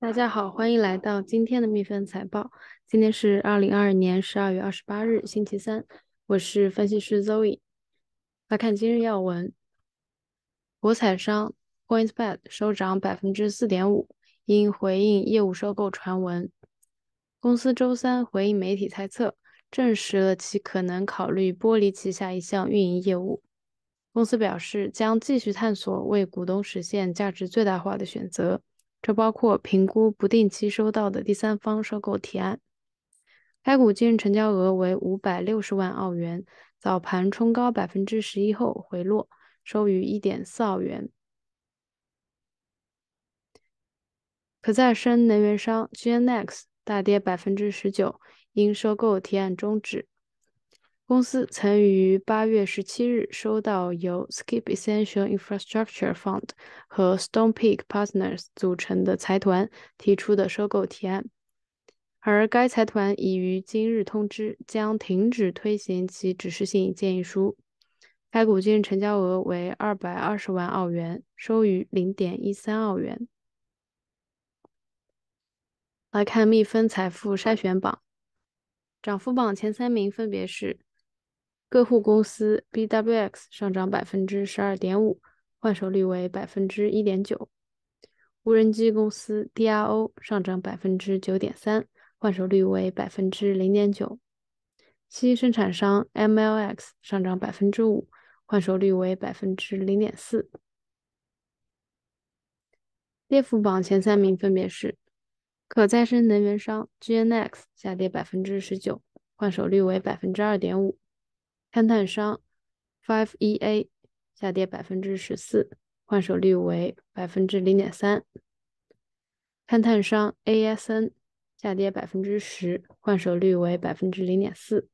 大家好，欢迎来到今天的蜜蜂财报。今天是二零二二年十二月二十八日，星期三。我是分析师 z o e 来看今日要闻：博彩商 PointBet 收涨百分之四点五，因回应业务收购传闻。公司周三回应媒体猜测，证实了其可能考虑剥离旗下一项运营业务。公司表示，将继续探索为股东实现价值最大化的选择。这包括评估不定期收到的第三方收购提案。该股今日成交额为560万澳元，早盘冲高11%后回落，收于1.4澳元。可再生能源商 g n x 大跌19%，因收购提案终止。公司曾于八月十七日收到由 Skip Essential Infrastructure Fund 和 Stonepeak Partners 组成的财团提出的收购提案，而该财团已于今日通知将停止推行其指示性建议书。该股今日成交额为二百二十万澳元，收于零点一三澳元。来看蜜蜂财富筛选榜，涨幅榜前三名分别是。个户公司 BWX 上涨百分之十二点五，换手率为百分之一点九。无人机公司 DRO 上涨百分之九点三，换手率为百分之零点九。气生产商 MLX 上涨百分之五，换手率为百分之零点四。跌幅榜前三名分别是可再生能源商 GNX 下跌百分之十九，换手率为百分之二点五。勘探商 FiveeA 下跌百分之十四，换手率为百分之零点三。勘探商 ASN 下跌百分之十，换手率为百分之零点四。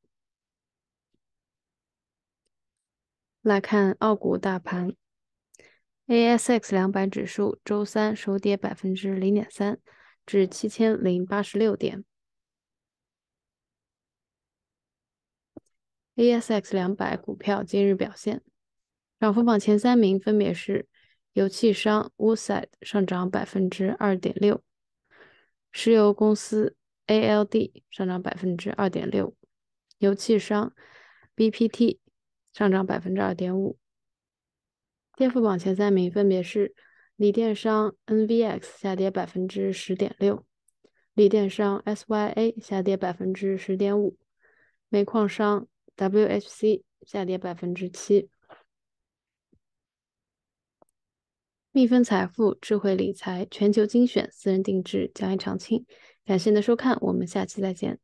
来看澳股大盘，ASX 两百指数周三收跌百分之零点三，至七千零八十六点。ASX 两百股票今日表现，涨幅榜前三名分别是油气商 Woodside 上涨百分之二点六，石油公司 ALD 上涨百分之二点六，油气商 BPT 上涨百分之二点五。跌幅榜前三名分别是锂电商 NVX 下跌百分之十点六，锂电商 SYA 下跌百分之十点五，煤矿商。W H C 下跌百分之七，蜜蜂财富智慧理财全球精选私人定制，交易常青，感谢您的收看，我们下期再见。